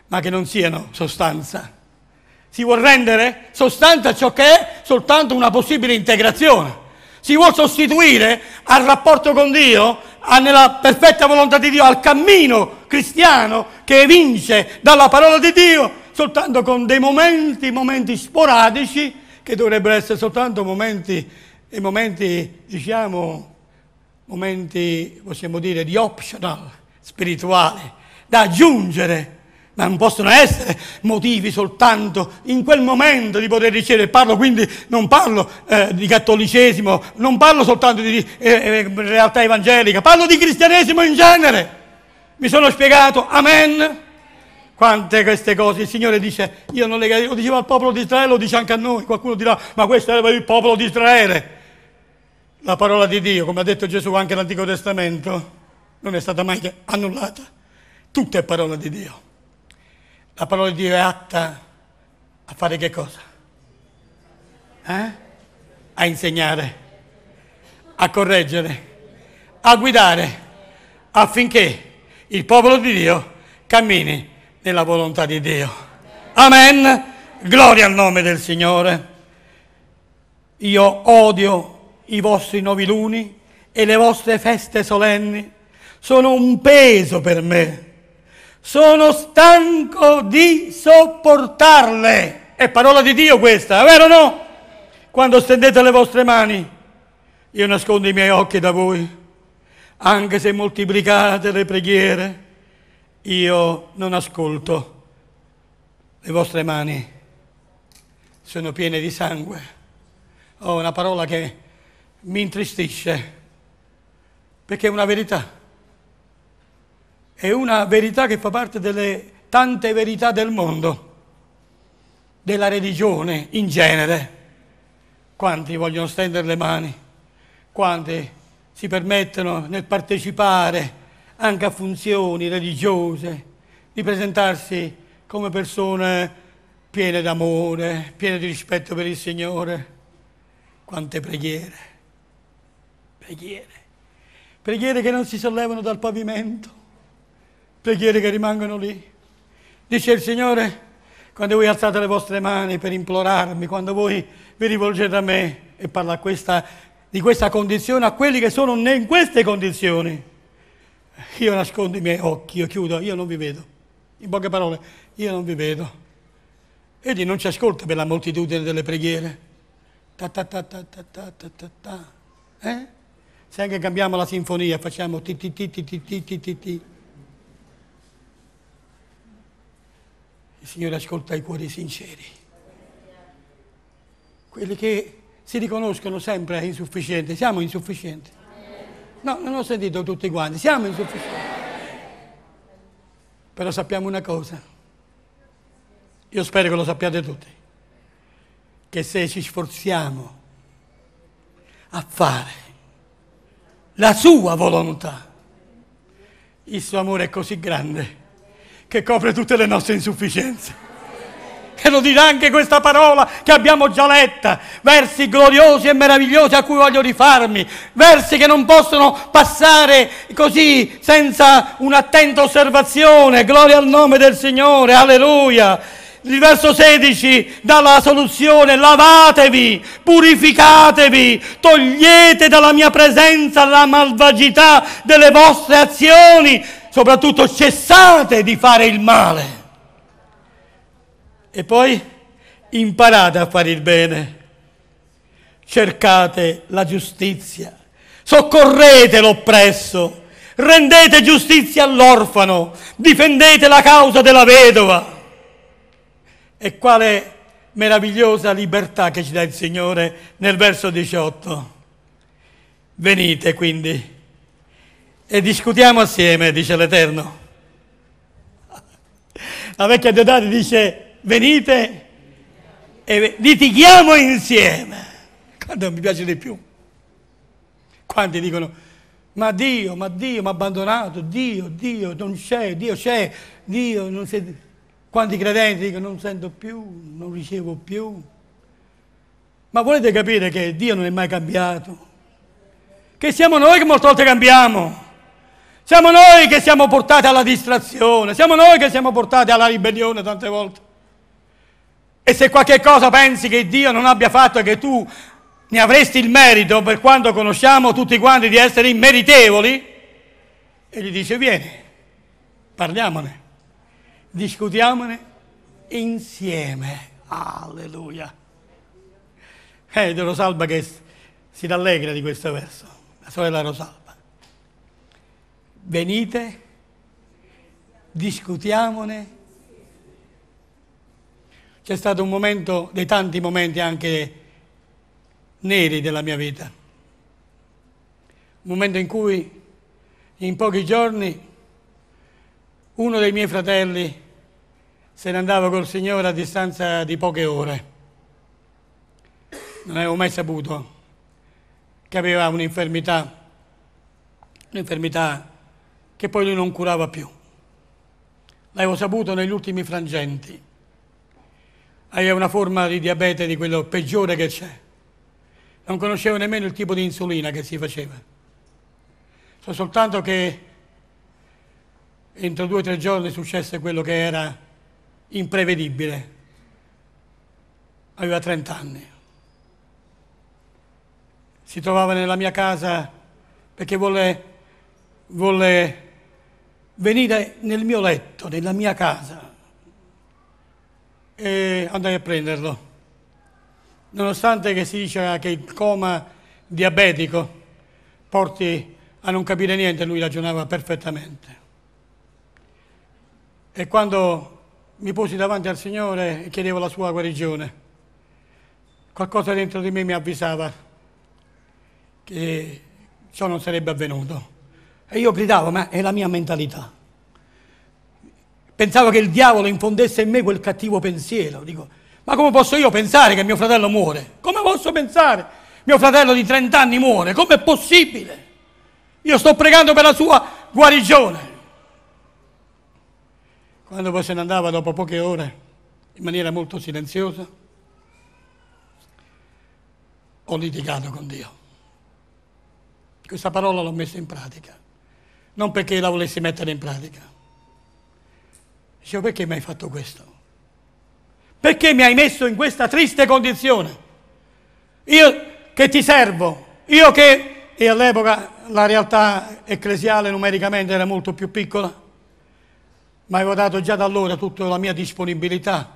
ma che non siano sostanza. Si vuol rendere sostanza ciò che è soltanto una possibile integrazione. Si vuol sostituire al rapporto con Dio, nella perfetta volontà di Dio, al cammino cristiano che evince dalla parola di Dio, soltanto con dei momenti, momenti sporadici che dovrebbero essere soltanto momenti, momenti, diciamo, momenti, possiamo dire, di optional spirituale, da aggiungere, ma non possono essere motivi soltanto in quel momento di poter ricevere. Parlo quindi, non parlo eh, di cattolicesimo, non parlo soltanto di eh, eh realtà evangelica, parlo di cristianesimo in genere. Mi sono spiegato, amen. Quante queste cose, il Signore dice, io non le capisco, lo diceva al popolo di Israele, lo dice anche a noi, qualcuno dirà, ma questo era per il popolo di Israele. La parola di Dio, come ha detto Gesù anche nell'Antico Testamento, non è stata mai annullata. Tutta è parola di Dio. La parola di Dio è atta a fare che cosa? Eh? A insegnare, a correggere, a guidare, affinché il popolo di Dio cammini nella volontà di Dio. Amen. Gloria al nome del Signore. Io odio i vostri noviluni e le vostre feste solenni. Sono un peso per me. Sono stanco di sopportarle. È parola di Dio questa, è vero o no? Quando stendete le vostre mani, io nascondo i miei occhi da voi, anche se moltiplicate le preghiere io non ascolto. Le vostre mani sono piene di sangue. Ho una parola che mi intristisce, perché è una verità. È una verità che fa parte delle tante verità del mondo, della religione in genere. Quanti vogliono stendere le mani? Quanti si permettono nel partecipare anche a funzioni religiose, di presentarsi come persone piene d'amore, piene di rispetto per il Signore. Quante preghiere, preghiere, preghiere che non si sollevano dal pavimento, preghiere che rimangono lì. Dice il Signore, quando voi alzate le vostre mani per implorarmi, quando voi vi rivolgete a me e parla questa, di questa condizione, a quelli che sono in queste condizioni io nascondo i miei occhi, io chiudo, io non vi vedo. In poche parole, io non vi vedo. Egli non ci ascolta per la moltitudine delle preghiere. Ta ta ta ta ta ta ta ta. Eh? Se anche cambiamo la sinfonia, facciamo ti ti ti ti ti ti ti ti ti. Il Signore ascolta i cuori sinceri. Quelli che si riconoscono sempre insufficienti, siamo insufficienti. No, non ho sentito tutti quanti, siamo insufficienti. Però sappiamo una cosa, io spero che lo sappiate tutti, che se ci sforziamo a fare la sua volontà, il suo amore è così grande che copre tutte le nostre insufficienze che lo dirà anche questa parola che abbiamo già letta, versi gloriosi e meravigliosi a cui voglio rifarmi, versi che non possono passare così senza un'attenta osservazione, gloria al nome del Signore, alleluia. Il verso 16 dà la soluzione, lavatevi, purificatevi, togliete dalla mia presenza la malvagità delle vostre azioni, soprattutto cessate di fare il male. E poi imparate a fare il bene, cercate la giustizia, soccorrete l'oppresso, rendete giustizia all'orfano, difendete la causa della vedova. E quale meravigliosa libertà che ci dà il Signore nel verso 18. Venite quindi e discutiamo assieme, dice l'Eterno. La vecchia Deodati dice venite e litighiamo insieme. Quando non mi piace di più. Quanti dicono, ma Dio, ma Dio mi ha abbandonato, Dio, Dio non c'è, Dio c'è, Dio non c'è. Quanti credenti dicono, non sento più, non ricevo più. Ma volete capire che Dio non è mai cambiato? Che siamo noi che molte volte cambiamo. Siamo noi che siamo portati alla distrazione, siamo noi che siamo portati alla ribellione tante volte. E se qualche cosa pensi che Dio non abbia fatto e che tu ne avresti il merito, per quanto conosciamo tutti quanti di essere immeritevoli, e gli dice vieni, parliamone, discutiamone insieme. Alleluia. Eh, Ed è Rosalba che si rallegra di questo verso, la sorella Rosalba. Venite, discutiamone c'è stato un momento, dei tanti momenti anche neri della mia vita, un momento in cui in pochi giorni uno dei miei fratelli se ne andava col Signore a distanza di poche ore. Non avevo mai saputo che aveva un'infermità, un'infermità che poi lui non curava più. L'avevo saputo negli ultimi frangenti hai una forma di diabete di quello peggiore che c'è. Non conoscevo nemmeno il tipo di insulina che si faceva. So soltanto che entro due o tre giorni successe quello che era imprevedibile. Aveva 30 anni. Si trovava nella mia casa perché volle, volle venire nel mio letto, nella mia casa e andai a prenderlo. Nonostante che si diceva che il coma diabetico porti a non capire niente, lui ragionava perfettamente. E quando mi posi davanti al Signore e chiedevo la sua guarigione, qualcosa dentro di me mi avvisava che ciò non sarebbe avvenuto. E io gridavo, ma è la mia mentalità pensavo che il diavolo infondesse in me quel cattivo pensiero. Dico, ma come posso io pensare che mio fratello muore? Come posso pensare? che Mio fratello di 30 anni muore, com'è possibile? Io sto pregando per la sua guarigione. Quando poi se ne andava dopo poche ore, in maniera molto silenziosa, ho litigato con Dio. Questa parola l'ho messa in pratica, non perché la volessi mettere in pratica, Dicevo, perché mi hai fatto questo? Perché mi hai messo in questa triste condizione? Io che ti servo, io che... E all'epoca la realtà ecclesiale numericamente era molto più piccola, ma avevo dato già da allora tutta la mia disponibilità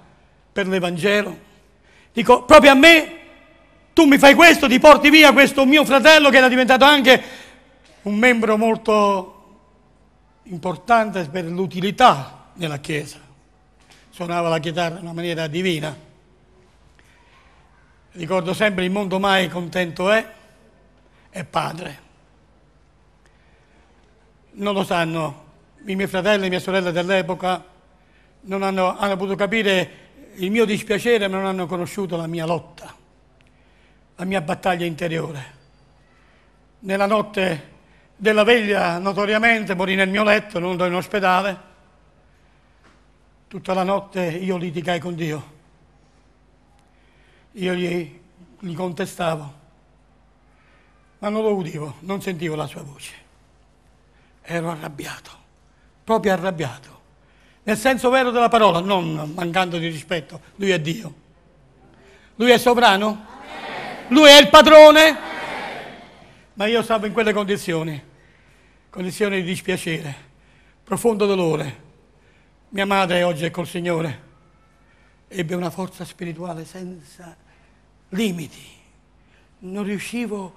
per l'Evangelo. Dico, proprio a me, tu mi fai questo, ti porti via questo mio fratello che era diventato anche un membro molto importante per l'utilità nella chiesa, suonava la chitarra in una maniera divina. Ricordo sempre il mondo mai contento è, è padre. Non lo sanno, i miei fratelli e mia sorella dell'epoca non hanno, hanno potuto capire il mio dispiacere, ma non hanno conosciuto la mia lotta, la mia battaglia interiore. Nella notte della veglia, notoriamente, morì nel mio letto, non andò in ospedale Tutta la notte io litigai con Dio, io gli, gli contestavo, ma non lo udivo, non sentivo la sua voce. Ero arrabbiato, proprio arrabbiato, nel senso vero della parola, non mancando di rispetto, lui è Dio. Lui è sovrano? Lui è il padrone? Ma io stavo in quelle condizioni, condizioni di dispiacere, profondo dolore, mia madre oggi è col Signore, ebbe una forza spirituale senza limiti. Non riuscivo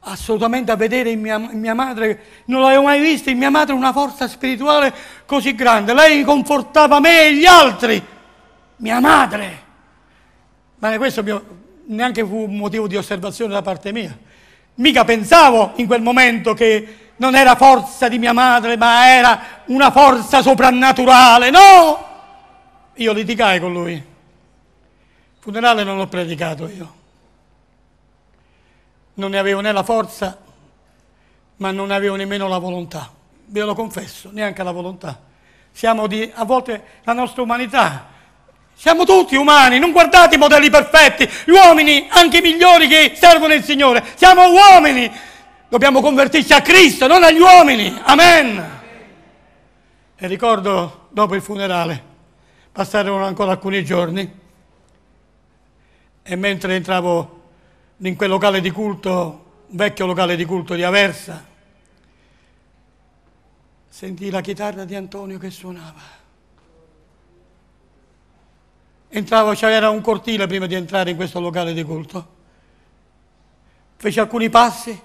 assolutamente a vedere in mia, in mia madre, non l'avevo mai vista in mia madre una forza spirituale così grande. Lei confortava me e gli altri, mia madre. Ma questo mio, neanche fu un motivo di osservazione da parte mia. Mica pensavo in quel momento che non era forza di mia madre, ma era una forza soprannaturale. No! Io litigai con lui. Funerale non l'ho predicato io. Non ne avevo né la forza, ma non ne avevo nemmeno la volontà. Ve lo confesso, neanche la volontà. Siamo di, a volte la nostra umanità. Siamo tutti umani, non guardate i modelli perfetti, gli uomini, anche i migliori che servono il Signore. Siamo uomini, Dobbiamo convertirci a Cristo, non agli uomini. Amen. E ricordo dopo il funerale, passarono ancora alcuni giorni e mentre entravo in quel locale di culto, un vecchio locale di culto di Aversa, sentii la chitarra di Antonio che suonava. Entravo, c'era un cortile prima di entrare in questo locale di culto. Fece alcuni passi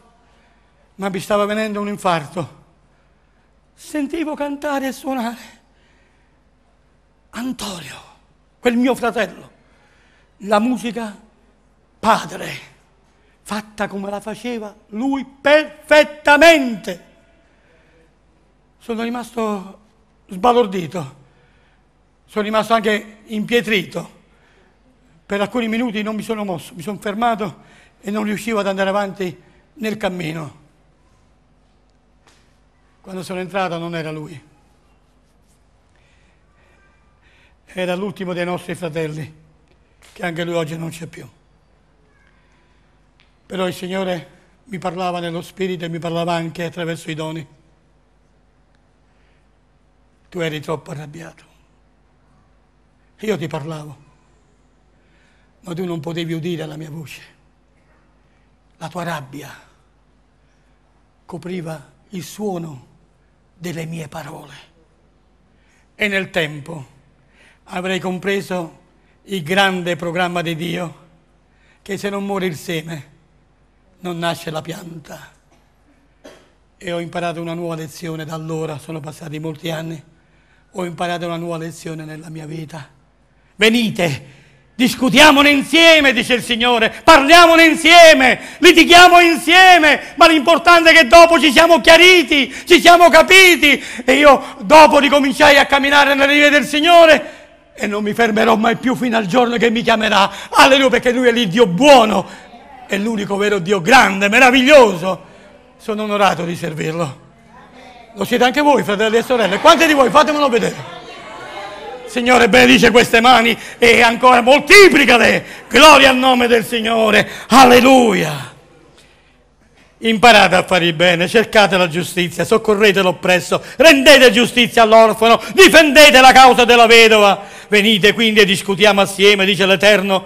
ma mi stava venendo un infarto. Sentivo cantare e suonare Antonio, quel mio fratello, la musica padre, fatta come la faceva lui perfettamente. Sono rimasto sbalordito, sono rimasto anche impietrito. Per alcuni minuti non mi sono mosso, mi sono fermato e non riuscivo ad andare avanti nel cammino. Quando sono entrato non era lui, era l'ultimo dei nostri fratelli, che anche lui oggi non c'è più. Però il Signore mi parlava nello spirito e mi parlava anche attraverso i doni. Tu eri troppo arrabbiato. Io ti parlavo, ma tu non potevi udire la mia voce. La tua rabbia copriva il suono delle mie parole. E nel tempo avrei compreso il grande programma di Dio, che se non muore il seme, non nasce la pianta. E ho imparato una nuova lezione da allora, sono passati molti anni, ho imparato una nuova lezione nella mia vita. Venite, Discutiamone insieme, dice il Signore, parliamone insieme, litighiamo insieme, ma l'importante è che dopo ci siamo chiariti, ci siamo capiti e io dopo ricominciai a camminare nelle vie del Signore e non mi fermerò mai più fino al giorno che mi chiamerà. Alleluia, perché Lui è il Dio buono, è l'unico vero Dio grande, meraviglioso. Sono onorato di servirlo. Lo siete anche voi, fratelli e sorelle. Quanti di voi? Fatemelo vedere. Signore benedice queste mani e ancora moltiplicale. Gloria al nome del Signore. Alleluia. Imparate a fare il bene, cercate la giustizia, soccorrete l'oppresso, rendete giustizia all'orfano, difendete la causa della vedova. Venite quindi e discutiamo assieme, dice l'Eterno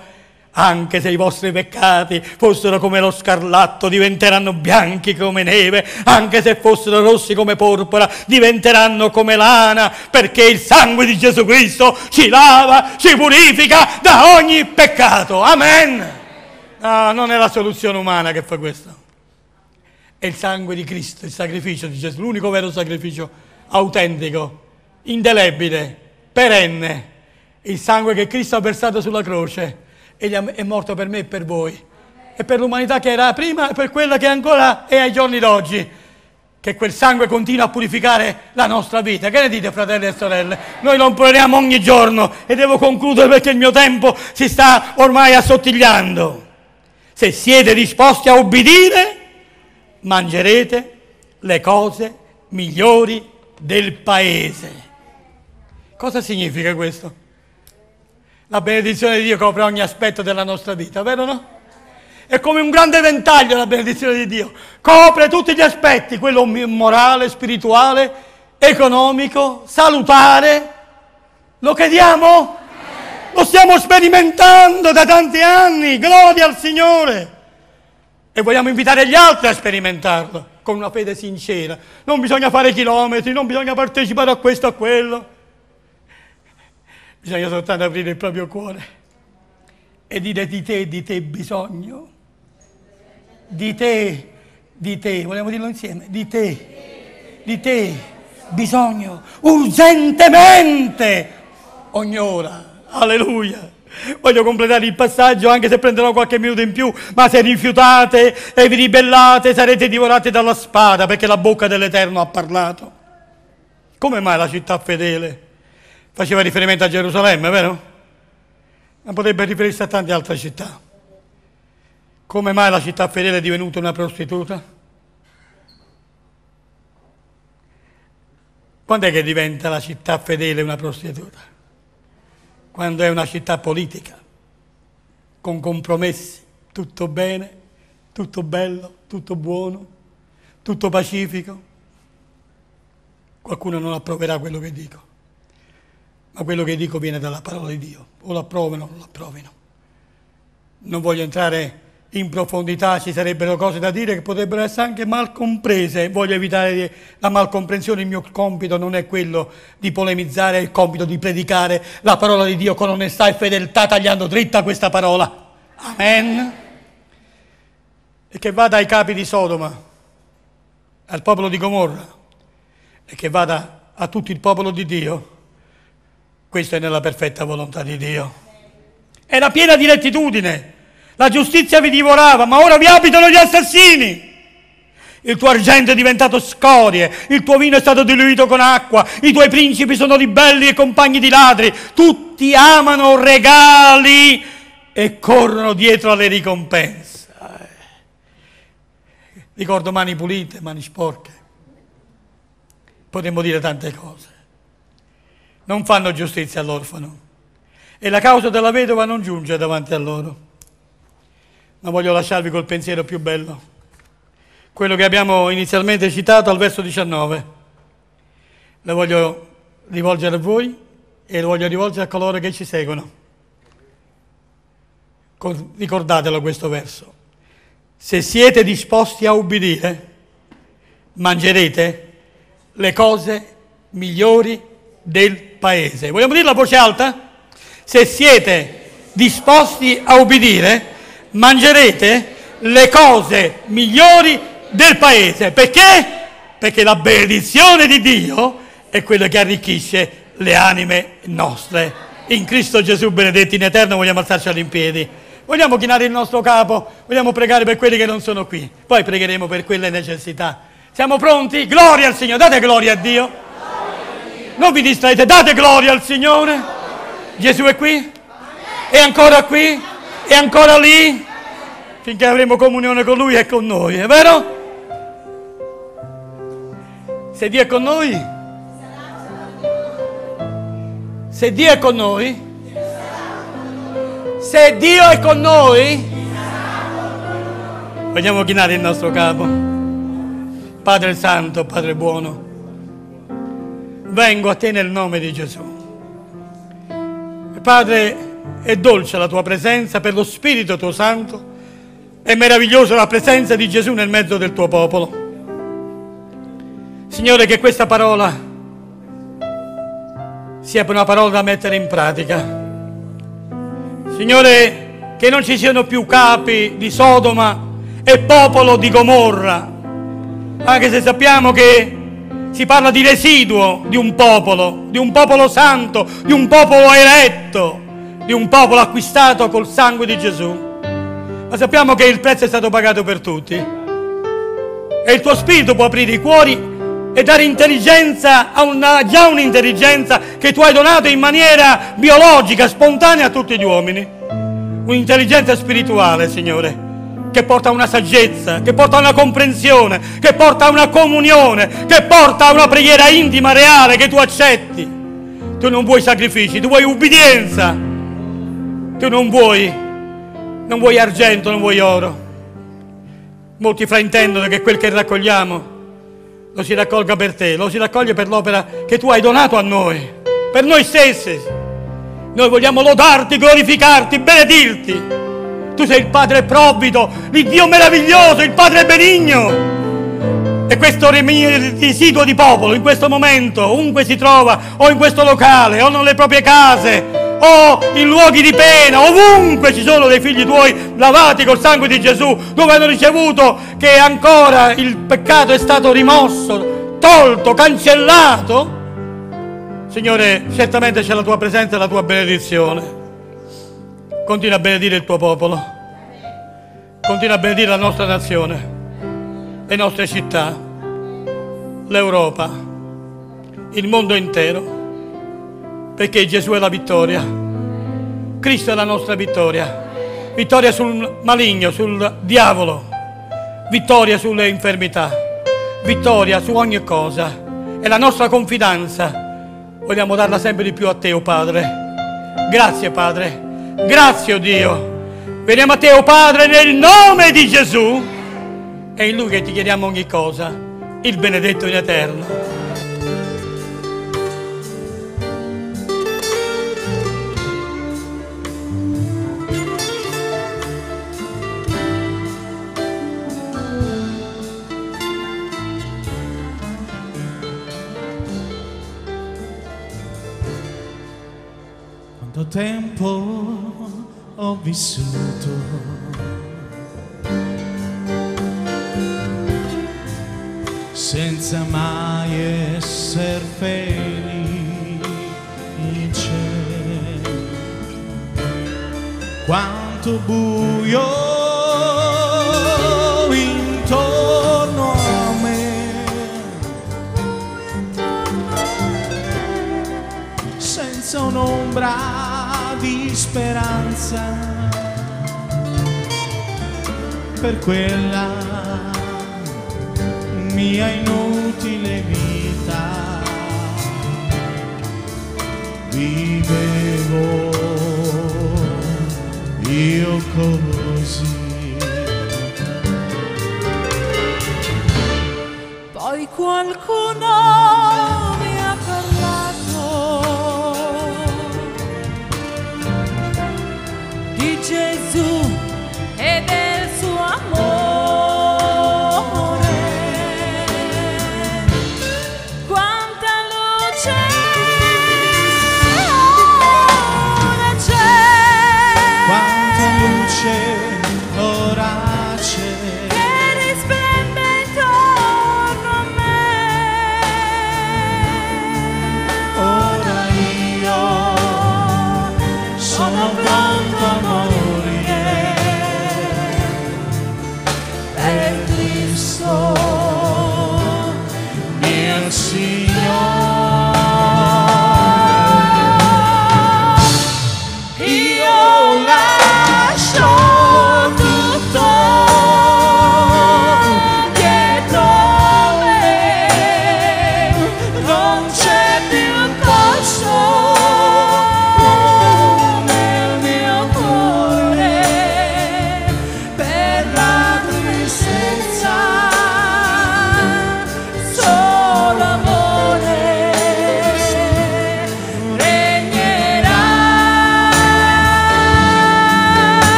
anche se i vostri peccati fossero come lo scarlatto, diventeranno bianchi come neve, anche se fossero rossi come porpora, diventeranno come lana, perché il sangue di Gesù Cristo ci lava, ci purifica da ogni peccato. Amen. No, non è la soluzione umana che fa questo. È il sangue di Cristo, il sacrificio di Gesù, l'unico vero sacrificio autentico, indelebile, perenne. Il sangue che Cristo ha versato sulla croce egli è morto per me e per voi e per l'umanità che era prima e per quella che ancora è ai giorni d'oggi. Che quel sangue continua a purificare la nostra vita. Che ne dite, fratelli e sorelle? Noi lo imploriamo ogni giorno e devo concludere perché il mio tempo si sta ormai assottigliando. Se siete disposti a ubbidire, mangerete le cose migliori del paese. Cosa significa questo? La benedizione di Dio copre ogni aspetto della nostra vita, vero no? È come un grande ventaglio la benedizione di Dio, copre tutti gli aspetti, quello morale, spirituale, economico, salutare. Lo crediamo? Lo stiamo sperimentando da tanti anni, gloria al Signore. E vogliamo invitare gli altri a sperimentarlo con una fede sincera. Non bisogna fare chilometri, non bisogna partecipare a questo, o a quello bisogna soltanto aprire il proprio cuore e dire di te, di te bisogno, di te, di te, vogliamo dirlo insieme, di te, di te bisogno, urgentemente, ogni ora, alleluia. Voglio completare il passaggio anche se prenderò qualche minuto in più, ma se rifiutate e vi ribellate sarete divorati dalla spada perché la bocca dell'Eterno ha parlato. Come mai la città fedele? Faceva riferimento a Gerusalemme, vero? Ma potrebbe riferirsi a tante altre città. Come mai la città fedele è divenuta una prostituta? Quando è che diventa la città fedele una prostituta? Quando è una città politica, con compromessi, tutto bene, tutto bello, tutto buono, tutto pacifico. Qualcuno non approverà quello che dico ma quello che dico viene dalla parola di Dio, o l'approvino o non l'approvino. Non voglio entrare in profondità, ci sarebbero cose da dire che potrebbero essere anche mal comprese, voglio evitare la malcomprensione, il mio compito non è quello di polemizzare, è il compito di predicare la parola di Dio con onestà e fedeltà, tagliando dritta questa parola. Amen. E che vada ai capi di Sodoma, al popolo di Gomorra, e che vada a tutto il popolo di Dio questo è nella perfetta volontà di Dio. Era piena di rettitudine. La giustizia vi divorava, ma ora vi abitano gli assassini. Il tuo argento è diventato scorie, il tuo vino è stato diluito con acqua, i tuoi principi sono ribelli e compagni di ladri, tutti amano regali e corrono dietro alle ricompense. Ricordo mani pulite, mani sporche. Potremmo dire tante cose non fanno giustizia all'orfano e la causa della vedova non giunge davanti a loro. Ma voglio lasciarvi col pensiero più bello, quello che abbiamo inizialmente citato al verso 19. Lo voglio rivolgere a voi e lo voglio rivolgere a coloro che ci seguono. Ricordatelo questo verso. Se siete disposti a ubbidire, mangerete le cose migliori del mondo paese. Vogliamo dirlo a voce alta? Se siete disposti a ubbidire, mangerete le cose migliori del paese. Perché? Perché la benedizione di Dio è quella che arricchisce le anime nostre. In Cristo Gesù benedetti in eterno vogliamo alzarci all'impiedi. Vogliamo chinare il nostro capo, vogliamo pregare per quelli che non sono qui, poi pregheremo per quelle necessità. Siamo pronti? Gloria al Signore, date gloria a Dio. Non vi distraete, date gloria al Signore. Gesù è qui? È ancora qui? È ancora lì? Finché avremo comunione con Lui è con noi, è vero? Se Dio è con noi, se Dio è con noi, se Dio è con noi, vogliamo chinare il nostro capo. Padre Santo, Padre Buono, vengo a te nel nome di Gesù. Padre, è dolce la tua presenza per lo Spirito tuo Santo, è meravigliosa la presenza di Gesù nel mezzo del tuo popolo. Signore, che questa parola sia una parola da mettere in pratica. Signore, che non ci siano più capi di Sodoma e popolo di Gomorra, anche se sappiamo che si parla di residuo di un popolo, di un popolo santo, di un popolo eletto, di un popolo acquistato col sangue di Gesù. Ma sappiamo che il prezzo è stato pagato per tutti. E il tuo spirito può aprire i cuori e dare intelligenza a una, già un'intelligenza che tu hai donato in maniera biologica, spontanea a tutti gli uomini. Un'intelligenza spirituale, Signore che porta a una saggezza, che porta a una comprensione, che porta a una comunione, che porta a una preghiera intima, reale, che tu accetti. Tu non vuoi sacrifici, tu vuoi ubbidienza. Tu non vuoi, non vuoi argento, non vuoi oro. Molti fraintendono che quel che raccogliamo lo si raccolga per te, lo si raccoglie per l'opera che tu hai donato a noi, per noi stessi. Noi vogliamo lodarti, glorificarti, benedirti. Tu sei il Padre provvido, Dio meraviglioso, il Padre benigno. E questo residuo di popolo in questo momento, ovunque si trova, o in questo locale, o nelle proprie case, o in luoghi di pena, ovunque ci sono dei figli tuoi lavati col sangue di Gesù, dove hanno ricevuto che ancora il peccato è stato rimosso, tolto, cancellato. Signore, certamente c'è la tua presenza e la tua benedizione. Continua a benedire il tuo popolo, continua a benedire la nostra nazione, le nostre città, l'Europa, il mondo intero, perché Gesù è la vittoria, Cristo è la nostra vittoria, vittoria sul maligno, sul diavolo, vittoria sulle infermità, vittoria su ogni cosa. E la nostra confidenza vogliamo darla sempre di più a te, oh Padre. Grazie, Padre Grazie, oh Dio. Veniamo a te, oh Padre, nel nome di Gesù. È in Lui che ti chiediamo ogni cosa, il benedetto in eterno. Quanto tempo ho vissuto. Senza mai essere felice, quanto buio senza un'ombra di speranza per quella mia inutile vita vivevo io così poi qualcuno